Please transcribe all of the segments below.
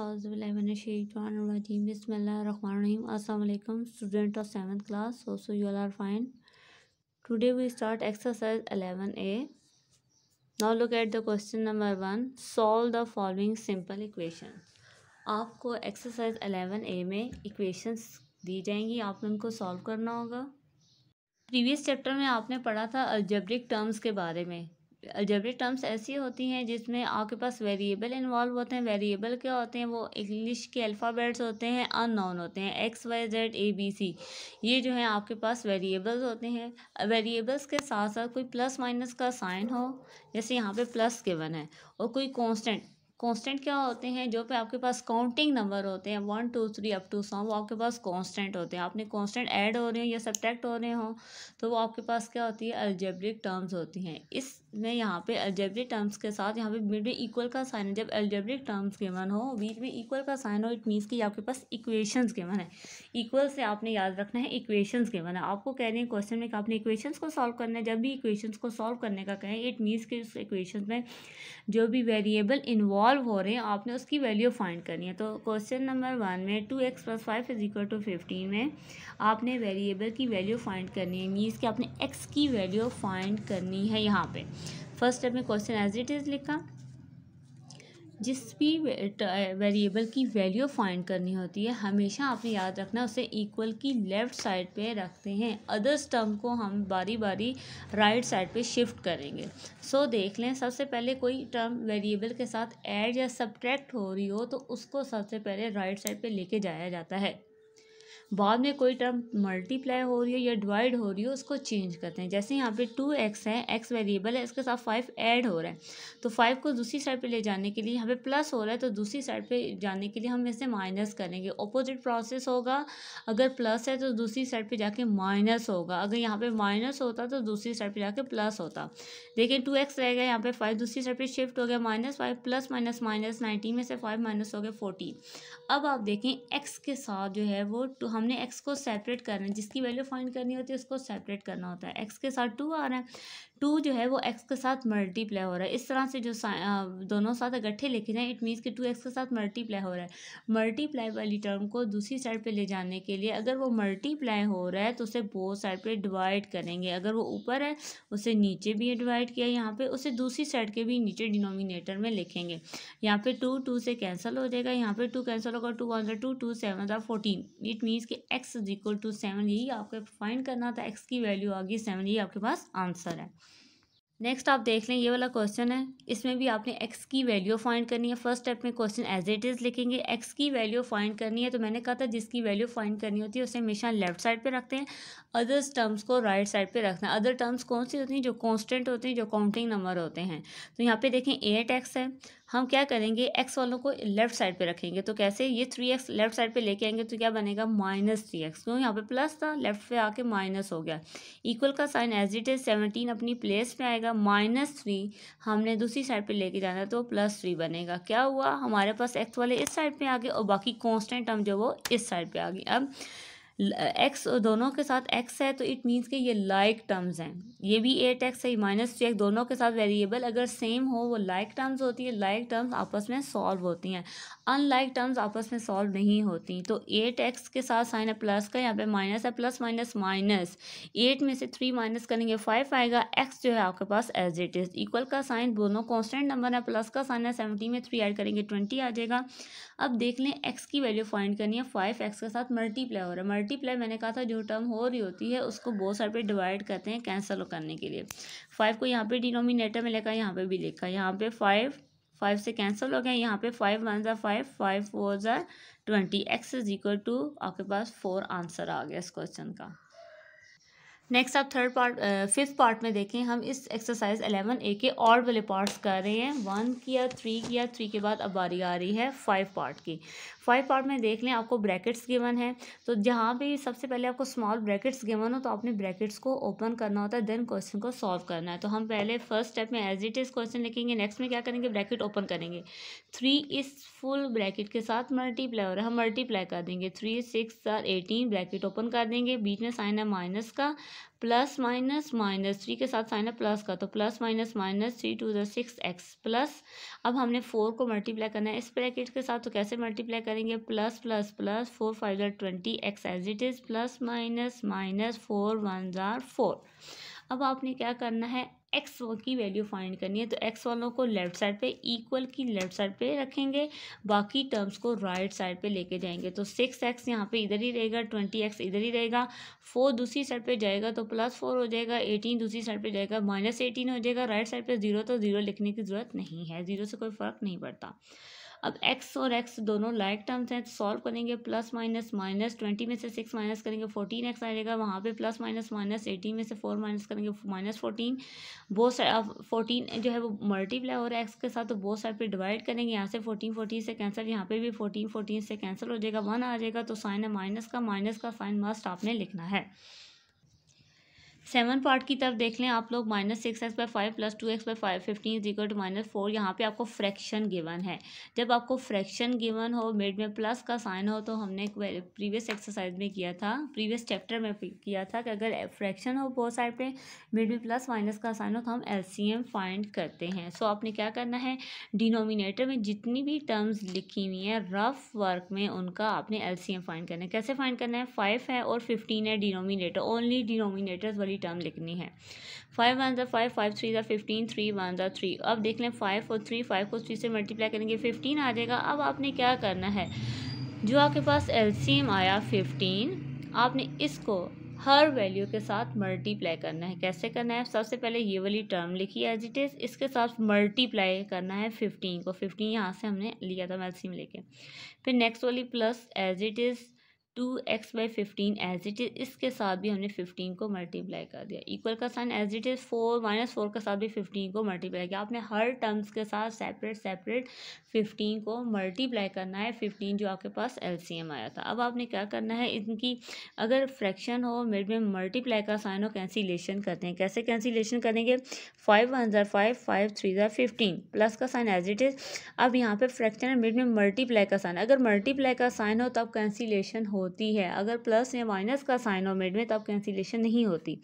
अज़बिल्लाशवानरजीम बसमीम अल्लाम student of seventh class so you are fine today we start exercise eleven A now look at the question number one solve the following simple equation आपको exercise eleven A में equations दी जाएंगी आपने उनको solve करना होगा previous chapter में आपने पढ़ा था अल्जेब्रिक टर्म्स के बारे में अलजेब्रिक टर्म्स ऐसी होती हैं जिसमें आपके पास वेरिएबल इन्वॉल्व होते हैं वेरिएबल क्या होते हैं वो इंग्लिश के अल्फ़ाबेट्स होते हैं अननोन होते हैं X Y Z A B C ये जो है आपके पास वेरिएबल्स होते हैं वेरिएबल्स के साथ साथ कोई प्लस माइनस का साइन हो जैसे यहाँ पे प्लस के वन है और कोई कॉन्स्टेंट कांस्टेंट क्या होते हैं जो पे आपके पास काउंटिंग नंबर होते हैं one two three up to सौ वो आपके पास कॉन्सटेंट होते हैं आपने कॉन्स्टेंट ऐड हो रहे हो या सब्ट्रैक्ट हो रहे हो तो वो आपके पास क्या होती है अल्जेब्रिक टर्म्स होती हैं इस में यहाँ पे एल्जेब्रिक टर्म्स के साथ यहाँ पे बीच में इक्वल का साइन है जब एल्जेब्रिक टर्म्स के मन हो बीच में इक्वल का साइन हो इट मीन्स कि आपके पास इक्वेशंस के मन है इक्वल से आपने याद रखना है इक्वेशंस के मन है आपको कह रहे हैं क्वेश्चन में कि आपने इक्वेशंस को सॉल्व करना है जब भी इक्वेशंस को सॉल्व करने का कहें इट मीन्स कि उस इक्वेशन में जो भी वेरिएबल इन्वॉल्व हो रहे हैं आपने उसकी वैल्यू फाइंड करनी है तो क्वेश्चन नंबर वन में two x plus five is equal to fifteen में आपने वेरिएबल की वैल्यू फाइंड करनी है मीन्स कि आपने एक्स की वैल्यू फाइंड करनी है यहाँ पर फर्स्ट स्टेप में क्वेश्चन एज इट इज़ लिखा जिस भी वेरिएबल की वैल्यू फाइंड करनी होती है हमेशा आपने याद रखना उसे इक्वल की लेफ़्ट साइड पे रखते हैं अदर्स टर्म को हम बारी बारी राइट साइड पे शिफ्ट करेंगे सो so, देख लें सबसे पहले कोई टर्म वेरिएबल के साथ ऐड या सब्ट्रैक्ट हो रही हो तो उसको सबसे पहले राइट साइड पे लेके जाया जाता है बाद में कोई टर्म मल्टीप्लाई हो रही हो या डिवाइड हो रही हो उसको चेंज करते हैं जैसे यहाँ पे टू एक्स है एक्स वेरिएबल है इसके साथ फाइव ऐड हो रहा है तो फाइव को दूसरी साइड पे ले जाने के लिए यहाँ पे प्लस हो रहा है तो दूसरी साइड पे जाने के लिए हम इसे माइनस करेंगे अपोजिट प्रोसेस होगा अगर प्लस है तो दूसरी साइड पर जाके माइनस होगा अगर यहाँ पर माइनस होता तो दूसरी साइड पर जाके प्लस होता देखिए टू एक्स रहेगा यहाँ पर फाइव दूसरी साइड पर शिफ्ट हो गया minus five plus minus minus nineteen में से फाइव माइनस हो गया फोर्टीन अब आप देखें एक्स के साथ जो है वो हम हमने एक्स को सेपरेट करना है जिसकी वैल्यू फाइंड करनी होती है उसको सेपरेट करना होता है एक्स के साथ टू आ रहा है टू जो है वो एक्स के साथ मल्टीप्लाई हो रहा है इस तरह से जो दोनों साथ इकट्ठे लिखे जाएँ इट मीन्स कि टू एक्स के साथ मल्टीप्लाई हो रहा है मल्टीप्लाई वाली टर्म को दूसरी साइड पर ले जाने के लिए अगर वो मल्टीप्लाई हो रहा है तो उसे बोथ साइड पर डिवाइड करेंगे अगर वो ऊपर है उसे नीचे भी डिवाइड किया यहाँ पर उसे दूसरी साइड के भी नीचे डिनोमिनेटर में लिखेंगे यहाँ पर टू टू से कैंसिल हो जाएगा यहाँ पर टू कैंसिल होगा two one two two seven fourteen it means कि X is equal to seven यही आपको फाइंड करना था एक्स की वैल्यू आ गई सेवन यही आपके पास आंसर है नेक्स्ट आप देख लें ये वाला क्वेश्चन है इसमें भी आपने एक्स की वैल्यू फाइंड करनी है फर्स्ट स्टेप में क्वेश्चन एज इट इज़ लिखेंगे एक्स की वैल्यू फाइंड करनी है तो मैंने कहा था जिसकी वैल्यू फाइंड करनी होती है उसे हमेशा लेफ्ट साइड पे रखते हैं अदर्स टर्म्स को राइट साइड पे रखना है अदर टर्म्स कौन सी होती हैं जो कॉन्स्टेंट होते हैं जो काउंटिंग नंबर होते हैं तो यहाँ पे देखें एट एक्स है हम क्या करेंगे एक्स वालों को लेफ्ट साइड पे रखेंगे तो कैसे ये थ्री एक्स लेफ्ट साइड पे लेके आएंगे तो क्या बनेगा माइनस थ्री एक्स क्यों यहाँ पे प्लस था लेफ्ट पे आके माइनस हो गया इक्वल का sign as it is seventeen अपनी प्लेस पे आएगा माइनस थ्री हमने दूसरी साइड पे लेके जाना तो प्लस थ्री बनेगा क्या हुआ हमारे पास एक्स वाले इस साइड पर आ गए और बाकी कॉन्स्टेंट हम जो वो इस साइड पर आ गए अब एक्स दोनों के साथ एक्स है तो इट मीन्स कि ये लाइक like टर्म्स हैं ये भी एट एक्स है माइनस टू एक्स दोनों के साथ वेरिएबल अगर सेम हो वो लाइक like टर्म्स होती है लाइक like टर्म्स आपस में सॉल्व होती हैं अनलाइक टर्म्स आपस में सॉल्व नहीं होती तो एट एक्स के साथ साइन है प्लस का यहाँ पे माइनस है प्लस माइनस माइनस एट में से थ्री माइनस करेंगे फाइव आएगा एक्स जो है आपके पास एज इट इज़ इक्वल का साइन दोनों कॉन्स्टेंट नंबर है प्लस का साइन है सेवेंटी में थ्री एड करेंगे ट्वेंटी आ जाएगा अब देख लें एक्स की वैल्यू फाइंड करनी है फाइव एक्स के साथ मल्टीप्लाई हो रहा है मल्टीप्लाई मैंने कहा था जो टर्म हो रही होती है उसको बहुत सारे पे डिवाइड करते हैं कैंसिल करने के लिए फाइव को यहाँ पे डिनोमिनेटर में लिखा यहाँ पे भी लिखा यहाँ पे फाइव फाइव से कैंसिल हो गया यहाँ पे फाइव वन ज़ा फाइव फाइव फोर ज़ा twenty x is equal to आपके पास फोर आंसर आ गया इस क्वेश्चन का नेक्स्ट आप थर्ड पार्ट फिफ्थ पार्ट में देखें हम इस एक्सरसाइज एलेवन ए के और वाले पार्ट्स कर रहे हैं वन किया थ्री किया थ्री के बाद अब बारी आ रही है फाइव पार्ट की फाइव पार्ट में देख लें आपको ब्रैकेट्स गिवन है तो जहाँ भी सबसे पहले आपको स्मॉल ब्रैकेट्स गिवन हो तो आपने ब्रैकेट्स को ओपन करना होता है देन क्वेश्चन को सॉल्व करना है तो हम पहले फर्स्ट स्टेप में एज इट इज़ क्वेश्चन लिखेंगे नेक्स्ट में क्या करेंगे ब्रैकेट ओपन करेंगे थ्री इस फुल ब्रैकेट के साथ मल्टीप्लाई हो रहा है हम मल्टीप्लाई कर देंगे थ्री सिक्स सर एटीन ब्रैकेट ओपन कर देंगे बीच में साइन है माइनस का प्लस माइनस माइनस थ्री के साथ साइन है प्लस का तो plus minus minus three two द सिक्स एक्स प्लस अब हमने फोर को मल्टीप्लाई करना है इस ब्रैकेट के साथ तो कैसे मल्टीप्लाई करेंगे plus plus plus four five twenty x as it is plus minus minus four one जार फोर अब आपने क्या करना है एक्स की वैल्यू फाइंड करनी है तो एक्स वालों को लेफ्ट साइड पे इक्वल की लेफ्ट साइड पे रखेंगे बाकी टर्म्स को राइट right साइड पे लेके जाएंगे तो सिक्स एक्स यहाँ पे इधर ही रहेगा ट्वेंटी एक्स इधर ही रहेगा फोर दूसरी साइड पे जाएगा तो प्लस फोर हो जाएगा एटीन दूसरी साइड पे जाएगा माइनस एटीन हो जाएगा राइट साइड पर जीरो तो जीरो लिखने की ज़रूरत नहीं है जीरो से कोई फ़र्क नहीं पड़ता अब एक्स और एक्स दोनों लाइक टर्म्स हैं तो सॉल्व करेंगे प्लस माइनस माइनस ट्वेंटी में से सिक्स माइनस करेंगे फोर्टीन एक्स आएगा वहाँ पे प्लस माइनस माइनस एटीन में से फोर माइनस करेंगे माइनस फोर्टीन बहुत फोर्टीन जो है वो मल्टीप्लाई हो रहा है एक्स के साथ तो बहुत साइड पर डिवाइड करेंगे यहाँ से फोर्टीन फोर्टीन से कैंसिल यहाँ पर भी फोर्टीन फोर्टीन से कैंसिल हो जाएगा वन आ जाएगा तो साइन है माइनस का माइनस का साइन मस्ट आपने लिखना है सेवन पार्ट की तरफ देख लें आप लोग minus six x by five plus two x by five fifteen is equal to minus four यहाँ पर आपको फ्रैक्शन गिवन है जब आपको फ्रैक्शन गिवन हो मिड में प्लस का साइन हो तो हमने प्रीवियस एक्सरसाइज में किया था प्रीवियस चैप्टर में किया था कि अगर फ्रैक्शन हो बहुत साइड पर मिड में प्लस माइनस का साइन हो तो हम एल सी एम फाइंड करते हैं सो आपने क्या करना है डिनोमिनेटर में जितनी भी टर्म्स लिखी हुई हैं रफ वर्क में उनका आपने एल सी एम फाइंड करना है कैसे फाइंड करना है फाइव है और फिफ्टीन है डिनोमिनेटर ओनली डिनोमिनेटर्स वाली टर्म लिखनी है फाइव वन ज़ा फाइव फाइव थ्री ज़ा फिफ्टीन थ्री वन ज़ा थ्री अब देख लें फाइव और थ्री फाइव को थ्री से मल्टीप्लाई करेंगे फिफ्टीन आ जाएगा अब आपने क्या करना है जो आपके पास एलसीएम आया फिफ्टीन आपने इसको हर वैल्यू के साथ मल्टीप्लाई करना है कैसे करना है सबसे पहले ये वाली टर्म लिखी है एज इट इज़ इसके साथ मल्टीप्लाई करना है फिफ्टीन को फिफ्टीन यहाँ से हमने लिया था मैल्सिम लेके फिर नेक्स्ट वाली plus as it is two x by fifteen as it is इसके साथ भी हमने फिफ्टीन को मल्टीप्लाई कर दिया इक्वल का sign as it is four minus four के साथ भी फिफ्टीन को मल्टीप्लाई किया आपने हर टर्म्स के साथ सेपरेट सेपरेट फिफ्टीन को मल्टीप्लाई करना है फिफ्टीन जो आपके पास एल आया था अब आपने क्या करना है इनकी अगर फ्रैक्शन हो मिड में मल्टीप्लाई का साइन हो कैंसिलेशन करते हैं कैसे कैंसिलेशन करेंगे फाइव वन ज़ार फाइव फाइव थ्री ज़ार फिफ्टीन प्लस का साइन एज इट इज़ अब यहाँ पर फ्रैक्शन है मिड में मल्टीप्लाई का साइन अगर मल्टीप्लाई का साइन हो तब कैंसिलेशन हो होती है अगर प्लस या माइनस का साइन हो मिड में तो आप कैंसिलेशन नहीं होती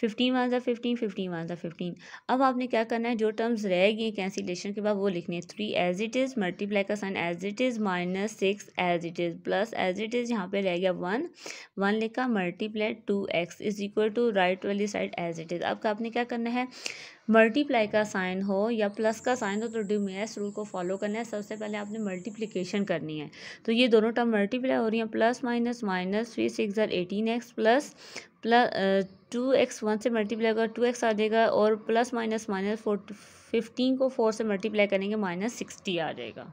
फिफ्टीन वन ज़ा फिफ्टीन फिफ्टीन वन ज़ा फिफ्टीन अब आपने क्या करना है जो टर्म्स रह गए कैंसिलेशन के बाद वो लिखने three as it is multiply का sign as it is minus six as it is plus as it is यहाँ पर रह गया वन वन लिखा multiply two x is equal to right वाली साइड एज इट इज़ अब आपने क्या करना है मल्टीप्लाई का साइन हो या प्लस का साइन हो तो डी रूल को फॉलो करना है सबसे पहले आपने मल्टीप्लिकेशन करनी है तो ये दोनों टर्म मल्टीप्लाई हो रही हैं plus minus minus three six ज़र eighteen x plus plus two x one से मल्टीप्लाई होगा टू एक्स आ जाएगा और plus minus minus four fifteen को फोर से मल्टीप्लाई करेंगे माइनस सिक्सटी आ जाएगा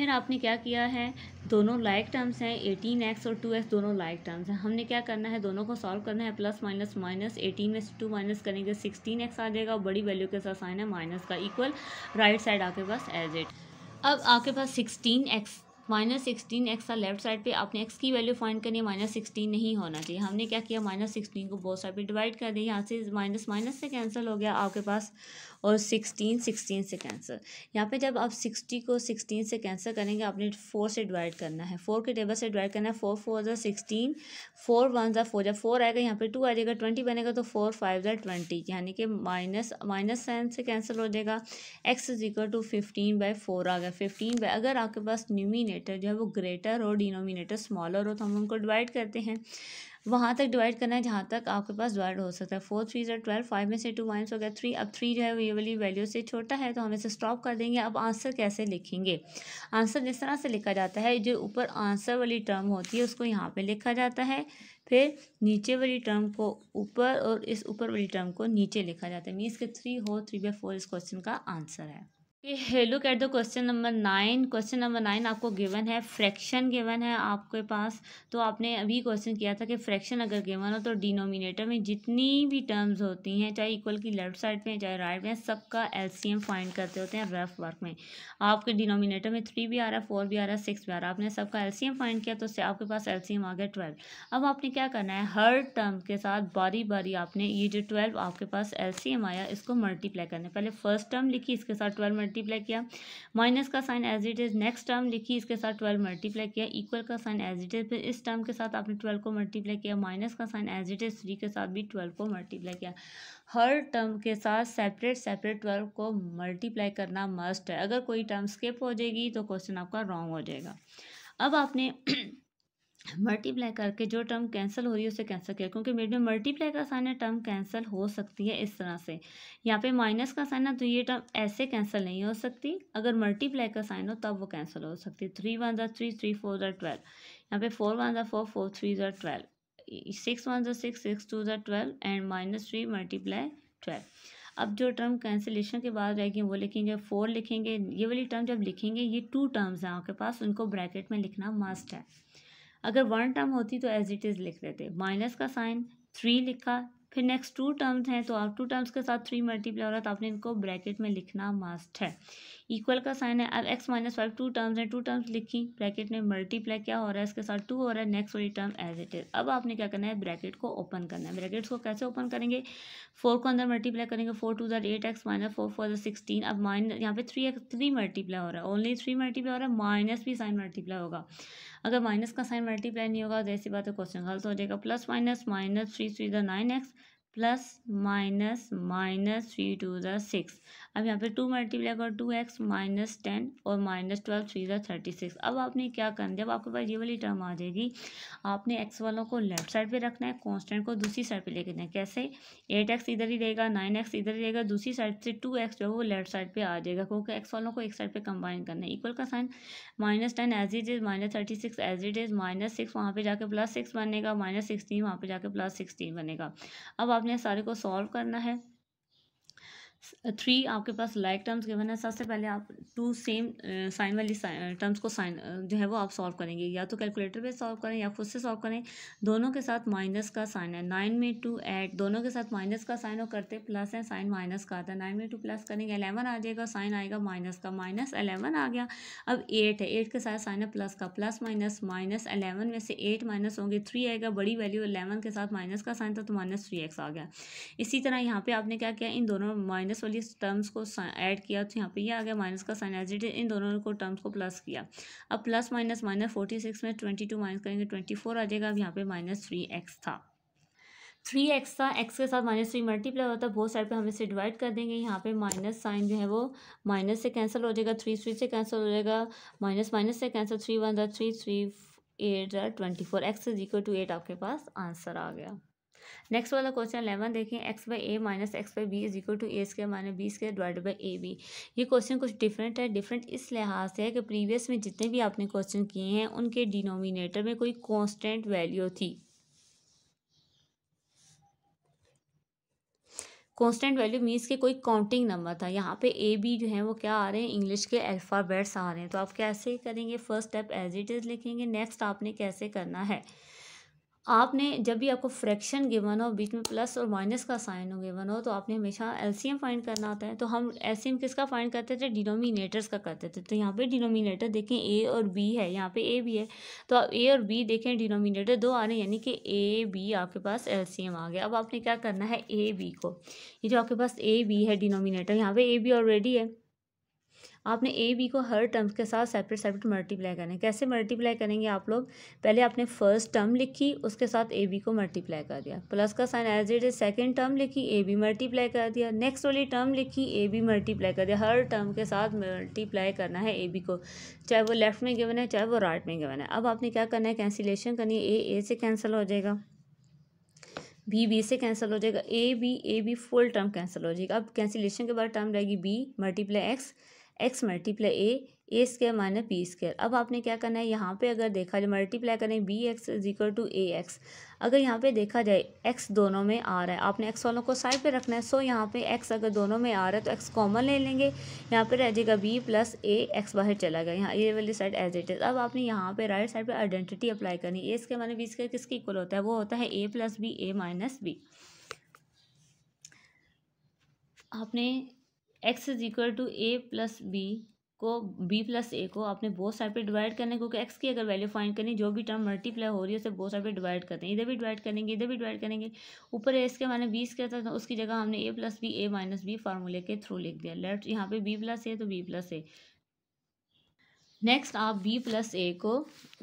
फिर आपने क्या किया है दोनों लाइक टर्म्स हैं एटीन एक्स और टू एक्स दोनों लाइक टर्म्स हैं हमने क्या करना है दोनों को सॉल्व करना है प्लस माइनस माइनस एटीन में से टू माइनस करेंगे सिक्सटीन एक्स आ जाएगा और बड़ी वैल्यू के साथ साइन है माइनस का इक्वल राइट साइड आपके पास एज इट अब आपके पास sixteen x minus sixteen x का लेफ्ट साइड पे आपने एक्स की वैल्यू फाइंड करनी है माइनस सिक्सटीन नहीं होना चाहिए हमने क्या किया माइनस सिक्सटीन को बहुत साइड पे डिवाइड कर दिया यहाँ से माइनस माइनस से कैंसिल हो गया आपके पास और सिक्सटीन सिक्सटीन से कैंसिल यहाँ पे जब आप सिक्सटी को सिक्सटीन से कैंसिल करेंगे आपने फोर से डिवाइड करना है फोर के टेबल से डिवाइड करना है फोर फोर ज़ा सिक्सटीन फोर वन ज़ा फोर जब फोर आएगा यहाँ पे टू आ जाएगा ट्वेंटी बनेगा तो फोर फाइव ज़ा ट्वेंटी यानी कि माइनस माइनस सेवन से कैंसिल हो जाएगा x is equal to fifteen by four आ गया फिफ्टीन बाई अगर आपके पास न्यूमिनेटर जो है वो ग्रेटर हो डिनोमिनेटर स्मॉलर हो तो हम उनको डिवाइड करते हैं वहाँ तक डिवाइड करना है जहाँ तक आपके पास डिवाइड हो सकता है four three zero twelve five में से टू माइनस हो गया थ्री अब थ्री जो है ये वाली वैल्यू से छोटा है तो हम इसे स्टॉप कर देंगे अब आंसर कैसे लिखेंगे आंसर जिस तरह से लिखा जाता है जो ऊपर आंसर वाली टर्म होती है उसको यहाँ पर लिखा जाता है फिर नीचे वाली टर्म को ऊपर और इस ऊपर वाली टर्म को नीचे लिखा जाता है मीन्स के थ्री हो थ्री बाई फोर इस क्वेश्चन का आंसर है फिर हेलो कैट दो question number nine question number nine आपको गिवन है फ्रैक्शन गिवन है आपके पास तो आपने अभी क्वेश्चन किया था कि फ्रैक्शन अगर गिवन हो तो डिनोमिनेटर में जितनी भी टर्म्स होती हैं चाहे इक्वल की लेफ्ट साइड में चाहे राइट में सबका एलसीएम फाइंड करते होते हैं रफ वर्क में आपके डिनोमिनेटर में थ्री भी आ रहा है फोर भी आ रहा है सिक्स भी आ रहा है आपने सबका एल फाइंड किया तो उससे आपके पास एल आ गया ट्वेल्व अब आपने क्या करना है हर टर्म के साथ बारी बारी आपने ये जो ट्वेल्व आपके पास एल आया इसको मल्टीप्लाई करना है पहले फर्स्ट टर्म लिखी इसके साथ ट्वेल्व मल्टीप्लाई किया माइनस का sign as it is next term लिखी इसके साथ ट्वेल्व मल्टीप्लाई किया इक्वल का साइन एज इट इज़ फिर इस टर्म के साथ आपने ट्वेल्व को मल्टीप्लाई किया माइनस का sign as it is three के साथ भी ट्वेल्व को मल्टीप्लाई किया हर टर्म के साथ सेपरेट सेपरेट ट्वेल्व को मल्टीप्लाई करना मस्ट है अगर कोई टर्म स्किप हो जाएगी तो क्वेश्चन आपका रॉन्ग हो जाएगा अब आपने मल्टीप्लाई करके जो टर्म कैंसिल हो रही है उसे कैंसिल किया क्योंकि मिड में मल्टीप्लाई का साइन है टर्म कैंसिल हो सकती है इस तरह से यहाँ पे माइनस का साइन है तो ये टर्म ऐसे कैंसिल नहीं हो सकती अगर मल्टीप्लाई का साइन हो तब वो कैंसिल हो सकती है थ्री वन ज़ा थ्री थ्री फोर ज़ा ट्वेल्व यहाँ पे फोर वन ज़ा फोर फोर थ्री ज़ा ट्वेल्व सिक्स वन ज़ा सिक्स सिक्स टू ज़ार twelve and minus three multiply twelve अब जो टर्म कैंसिलेशन के बाद रहेगी वो लिखेंगे फोर लिखेंगे ये वाली टर्म जब लिखेंगे ये टू टर्म्स हैं आपके पास उनको ब्रैकेट में लिखना मस्ट है अगर वन टर्म होती तो एज इट इज़ लिख देते माइनस का साइन थ्री लिखा फिर नेक्स्ट टू टर्म्स हैं तो आप टू टर्म्स के साथ थ्री मल्टीप्लाई हो रहा है तो आपने इनको ब्रैकेट में लिखना मस्ट है इक्वल का साइन है अब x minus five two terms हैं टू टर्म्स लिखी ब्रैकेट में मल्टीप्लाई क्या हो रहा है इसके साथ टू हो रहा है नेक्स्ट वाली टर्म एज इट इज अब आपने क्या करना है ब्रैकेट को ओपन करना है ब्रैकेट्स को कैसे ओपन करेंगे फोर को अंदर मल्टीप्लाई करेंगे फोर टू दर eight x minus four four दर सिक्सटीन अब माइनस यहाँ पे थ्री एक्स थ्री मल्टीप्लाई हो रहा है ओनली थ्री मल्टीप्लाई हो रहा है माइनस भी साइन मल्टीप्लाई होगा अगर माइनस का साइन मल्टीप्लाई नहीं होगा तो ऐसी बात है क्वेश्चन गलत हो जाएगा plus minus minus three three दर nine x plus minus minus three two ज़ा सिक्स अब यहाँ पे टू मल्टीप्लाई करो टू एक्स माइनस टेन और माइनस ट्वेल्व थ्री जो थर्टी सिक्स अब आपने क्या करना जब आपके पास ये वाली टर्म आ जाएगी आपने एक्स वालों को लेफ्ट साइड पे रखना है कांस्टेंट को दूसरी साइड पे लेके देना कैसे एट एक्स इधर ही रहेगा नाइन एक्स इधर ही रहेगा दूसरी साइड से टू एक्स जो है वो लेफ्ट साइड पर आ जाएगा क्योंकि एक्स वालों को एक साइड पर कंबाइन करना है इक्वल का sign minus ten as it is minus thirty six as it is minus six वहाँ पर जाकर प्लस सिक्स बनेगा माइनस सिक्सटीन वहाँ पर जाकर प्लस सिक्सटीन बनेगा अब आपने सारे को सॉल्व करना है थ्री आपके पास लाइक टर्म्स गिवन है सबसे पहले आप टू सेम साइन वाली टर्म्स को साइन जो है वो आप सॉल्व करेंगे या तो कैलकुलेटर पे सॉल्व करें या खुद से सॉल्व करें दोनों के साथ माइनस का साइन है नाइन में टू एट दोनों के साथ माइनस का साइन और करते प्लस है साइन माइनस का आता है नाइन में टू प्लस करेंगे अलेवन आ जाएगा साइन आएगा माइनस का माइनस अलेवन आ गया अब एट है एट के साथ साइन है प्लस का प्लस माइनस माइनस अलेवन में से एट माइनस होंगे थ्री आएगा बड़ी वैल्यू अलेवन के साथ माइनस का साइन था तो माइनस थ्री एक्स आ गया इसी तरह यहाँ पे आपने क्या किया इन दोनों माइनस माइनस वाली टर्म्स को ऐड किया तो यहाँ पे ये आ गया माइनस का साइन एज इट इन दोनों को टर्म्स को प्लस किया अब plus minus minus forty six में ट्वेंटी टू माइनस करेंगे ट्वेंटी फोर आ जाएगा अब यहाँ पे माइनस थ्री एक्स था थ्री एक्स था एक्स के साथ माइनस थ्री मल्टीप्लाई होता है बहुत साइड पे हम इसे डिवाइड कर देंगे यहाँ पे माइनस साइन जो है वो माइनस से कैंसिल हो जाएगा थ्री थ्री से कैंसिल हो जाएगा माइनस माइनस से कैंसिल थ्री वन ज़ा थ्री थ्री एट ज़ा twenty four x is equal to eight आपके पास आंसर आ गया नेक्स्ट वाला क्वेश्चन अलेवन देखें x by a minus x by b is equal to a square minus b square divide by a b ये question कुछ different है different इस लिहाज से है कि प्रीवियस में जितने भी आपने क्वेश्चन किए हैं उनके डिनोमिनेटर में कोई कॉन्स्टेंट वैल्यू थी कॉन्स्टेंट वैल्यू मीन्स के कोई काउंटिंग नंबर था यहाँ पे ए बी जो है वो क्या आ रहे हैं इंग्लिश के अल्फ़ाबेट्स आ रहे हैं तो आप कैसे करेंगे first step as it is लिखेंगे नेक्स्ट आपने कैसे करना है आपने जब भी आपको फ्रैक्शन गिवन हो बीच में प्लस और माइनस का साइन हो गिवन हो तो आपने हमेशा एलसीएम फाइंड करना होता है तो हम एलसीएम किसका फाइंड करते थे डिनोमिनेटर्स का करते थे तो यहाँ पे डिनोमिनेटर देखें ए और बी है यहाँ पे ए भी है तो आप ए और बी देखें डिनोमिनेटर दो आ रहे हैं यानी कि ए बी आपके पास एलसीएम आ गया अब आपने क्या करना है ए बी को ये जो आपके पास ए बी है डिनोमिनेटर यहाँ पर ए बी ऑलरेडी है आपने ए बी को हर टर्म्स के साथ सेपरेट सेपरेट मल्टीप्लाई करना है कैसे मल्टीप्लाई करेंगे आप लोग पहले आपने फर्स्ट टर्म लिखी उसके साथ ए बी को मल्टीप्लाई कर दिया प्लस का sign as it is second term लिखी ए बी मल्टीप्लाई कर दिया नेक्स्ट वाली टर्म लिखी ए बी मल्टीप्लाई कर दिया हर टर्म के साथ मल्टीप्लाई करना है ए बी को चाहे वो लेफ्ट में गिवन है चाहे वो राइट में गिवन है अब आपने क्या करना है कैंसिलेशन करनी है ए ए से कैंसिल हो जाएगा बी बी से कैंसिल हो जाएगा a b a b full term cancel हो जाएगा अब कैंसिलेशन के बाद टर्म रहेगी b multiply x x multiply a a square minus b square अब आपने क्या करना है यहाँ पे अगर देखा जाए मल्टीप्लाई करें b x is equal to a x अगर यहाँ पे देखा जाए एक्स दोनों में आ रहा है आपने एक्स वालों को साइड पे रखना है सो यहाँ पे एक्स अगर दोनों में आ रहा है तो एक्स कॉमन ले लेंगे यहाँ पे रह जाएगा बी प्लस ए एक्स बाहर चला गया यहाँ ए वाली साइड एज इट इज़ अब आपने यहाँ पे राइट साइड पे आइडेंटिटी अप्लाई करनी a square minus b square किसके इक्वल होता है वो होता है a plus b a minus b आपने x is equal to a plus b को बी प्लस ए को आपने बहुत साइड पे डिवाइड करने क्योंकि एक्स की अगर वैल्यू फाइंड करनी जो भी टर्म मल्टीप्लाई हो रही है उसे बहुत साइड पे डिवाइड करते हैं इधर भी डिवाइड करेंगे इधर भी डिवाइड करेंगे ऊपर ए इसके मैंने बीस किया था तो उसकी जगह हमने a plus b a minus b फार्मूले के थ्रू लिख दिया लेफ्ट यहाँ पे बी प्लस ए तो बी प्लस ए नेक्स्ट आप बी प्लस ए को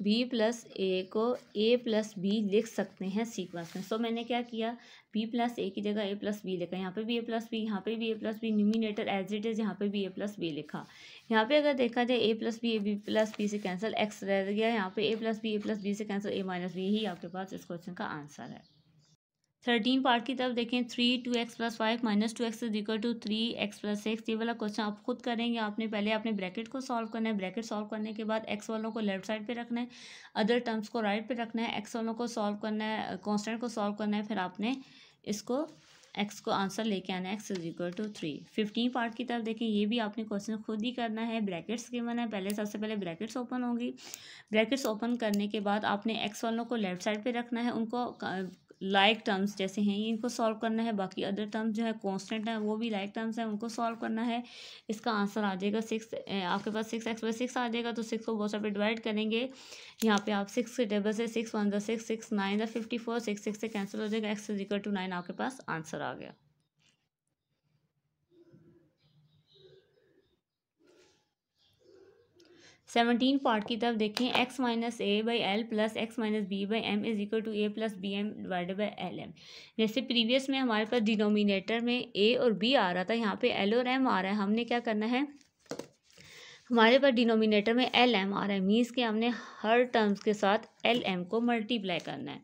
बी प्लस ए को ए प्लस बी लिख सकते हैं सीक्वेंस में सो so, मैंने क्या किया बी प्लस ए की जगह ए प्लस बी लिखा यहाँ पे भी ए प्लस बी यहाँ पे भी a plus b numerator as it is यहाँ पे भी ए प्लस बी लिखा यहाँ पे अगर देखा जाए a plus b a b plus b से कैंसिल एक्स रह गया यहाँ पे a plus b a plus b से कैंसिल ए माइनस बी ही आपके पास इस क्वेश्चन का आंसर है थर्टीन पार्ट की तरफ देखें three two x plus five minus two x equal to three x plus six ये वाला क्वेश्चन आप खुद करेंगे आपने पहले अपने ब्रैकेट को सॉल्व करना है ब्रैकेट सॉल्व करने के बाद एक्स वालों को लेफ्ट साइड पे रखना है अदर टर्म्स को राइट पे रखना है एक्स वालों को सॉल्व करना है कॉन्स्टेंट को सॉल्व करना है फिर आपने इसको एक्स को आंसर लेके आना है x is equal to three fifteen part की तरफ देखें ये भी आपने क्वेश्चन खुद ही करना है ब्रैकेट्स के गिवन है पहले सबसे पहले ब्रैकेट्स ओपन होंगी ब्रैकेट्स ओपन करने के बाद आपने एक्स वालों को लेफ्ट साइड पे रखना है उनको लाइक टर्म्स जैसे हैं इनको सॉल्व करना है बाकी अदर टर्म्स जो है कॉन्स्टेंट हैं वो भी लाइक टर्म्स हैं उनको सॉल्व करना है इसका आंसर आ जाएगा सिक्स आपके पास सिक्स एक्स बाई सिक्स आ जाएगा तो सिक्स को बहुत सारे डिवाइड करेंगे यहाँ पे आप सिक्स के टेबल से सिक्स वन द सिक्स सिक्स नाइन द फिफ्टी फोर सिक्स सिक्स से कैंसिल हो जाएगा एक्स इजिकल टू नाइन आपके पास आंसर आ गया सेवनटीन पार्ट की तरफ देखें x minus a by l plus x minus b by m is equal to a plus b m divide by l m जैसे प्रीवियस में हमारे पास डिनोमिनेटर में ए और बी आ रहा था यहाँ पे एल और एम आ रहा है हमने क्या करना है हमारे पास डिनोमिनेटर में एल एम आ रहा है मीन्स के हमने हर टर्म्स के साथ एल एम को मल्टीप्लाई करना है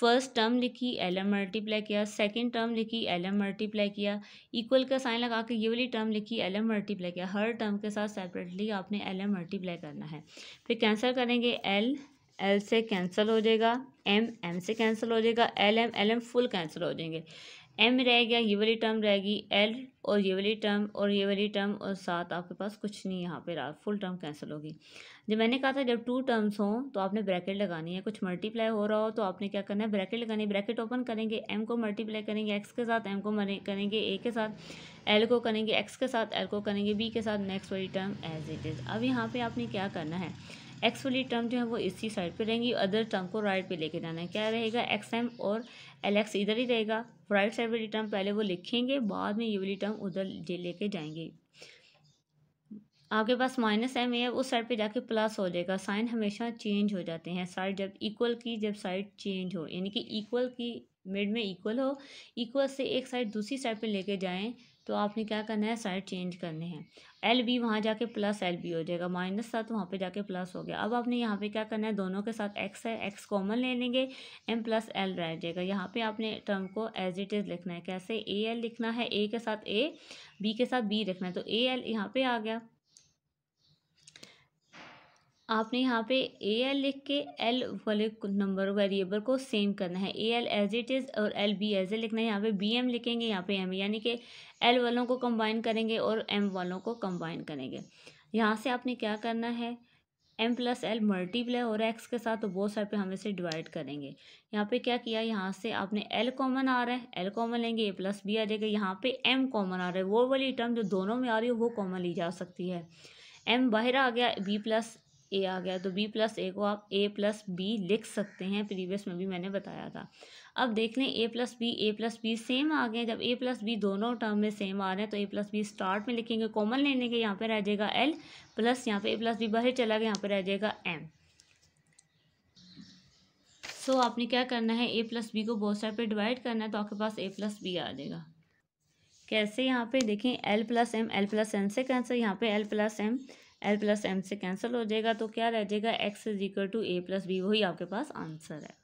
फर्स्ट टर्म लिखी एल एम मल्टीप्लाई किया सेकेंड टर्म लिखी एल एम मल्टीप्लाई किया इक्वल का साइन लगा के ये वाली टर्म लिखी एल एम मल्टीप्लाई किया हर टर्म के साथ सेपरेटली आपने एल एम मल्टीप्लाई करना है फिर कैंसिल करेंगे एल एल से कैंसिल हो जाएगा एम एम से कैंसिल हो जाएगा l m l m full cancel हो जाएंगे एम रह गया ये वाली टर्म रहेगी एल और ये वाली टर्म और ये वाली टर्म और साथ आपके पास कुछ नहीं यहाँ पे रहा फुल टर्म कैंसिल होगी जब मैंने कहा था जब टू टर्म्स हों तो आपने ब्रैकेट लगानी है कुछ मल्टीप्लाई हो रहा हो तो आपने क्या करना है ब्रैकेट लगानी ब्रैकेट ओपन करेंगे एम को मल्टीप्लाई करेंगे एक्स के साथ एम को करेंगे ए के साथ एल को करेंगे एक्स के साथ एल को करेंगे बी के साथ नेक्स्ट वाली टर्म एज इट इज़ अब यहाँ पर आपने क्या करना है एक्स वाली टर्म जो है वो इसी साइड पे रहेंगी अदर टर्म को राइट पे लेके जाना है क्या रहेगा एक्स एम और एल एक्स इधर ही रहेगा राइट साइड वाली टर्म पहले वो लिखेंगे बाद में ये वाली टर्म उधर लेके जाएंगे आपके पास माइनस एम ए है उस साइड पे जाके प्लस हो जाएगा साइन हमेशा चेंज हो जाते हैं साइड जब इक्वल की जब साइड चेंज हो यानी कि इक्वल की मिड में इक्वल हो इक्वल से एक साइड दूसरी साइड पे लेके जाएं तो आपने क्या करना है साइड चेंज करने हैं एल बी वहाँ जाके प्लस एल बी हो जाएगा माइनस साथ वहाँ पे जाके प्लस हो गया अब आपने यहाँ पे क्या करना है दोनों के साथ एक्स है एक्स कॉमन ले लेंगे एम प्लस एल रह जाएगा यहाँ पे आपने टर्म को एज इट इज़ लिखना है कैसे ए एल लिखना है ए के साथ ए बी के साथ बी लिखना है तो ए एल यहाँ पर आ गया आपने यहाँ पे ए एल लिख के एल वाले नंबर वेरिएबल को सेम करना है a l as it is और एल बी एज ए लिखना है यहाँ पे बी एम लिखेंगे यहाँ पे एम यानी कि एल वालों को कंबाइन करेंगे और एम वालों को कंबाइन करेंगे यहाँ से आपने क्या करना है एम प्लस एल मल्टीप्लाई हो रहा है एक्स के साथ तो बहुत सारे पे हम इसे डिवाइड करेंगे यहाँ पे क्या किया यहाँ से आपने एल कॉमन आ रहा है एल कॉमन लेंगे ए प्लस बी आ जाएगा यहाँ पे एम कॉमन आ रहा है वो वाली टर्म जो दोनों में आ रही है वो कॉमन ली जा सकती है एम बाहर आ गया बी प्लस ए आ गया तो बी प्लस ए को आप ए प्लस बी लिख सकते हैं प्रीवियस में भी मैंने बताया था अब देख लें a plus b a plus b same आ गए जब ए प्लस बी दोनों टर्म में सेम आ रहे हैं तो ए प्लस बी स्टार्ट में लिखेंगे कॉमन लेने के यहाँ पे रह जाएगा एल प्लस यहाँ पे ए प्लस बी बाहर चला गया यहाँ पे रह जाएगा एम सो so, आपने क्या करना है ए प्लस बी को बहुत साइड पे डिवाइड करना है तो आपके पास ए प्लस बी आ जाएगा कैसे यहाँ पे देखें l plus m l plus m से कैंसर यहाँ पे l plus m l plus m से कैंसिल हो जाएगा तो क्या रह जाएगा x is equal to a plus b वही आपके पास आंसर है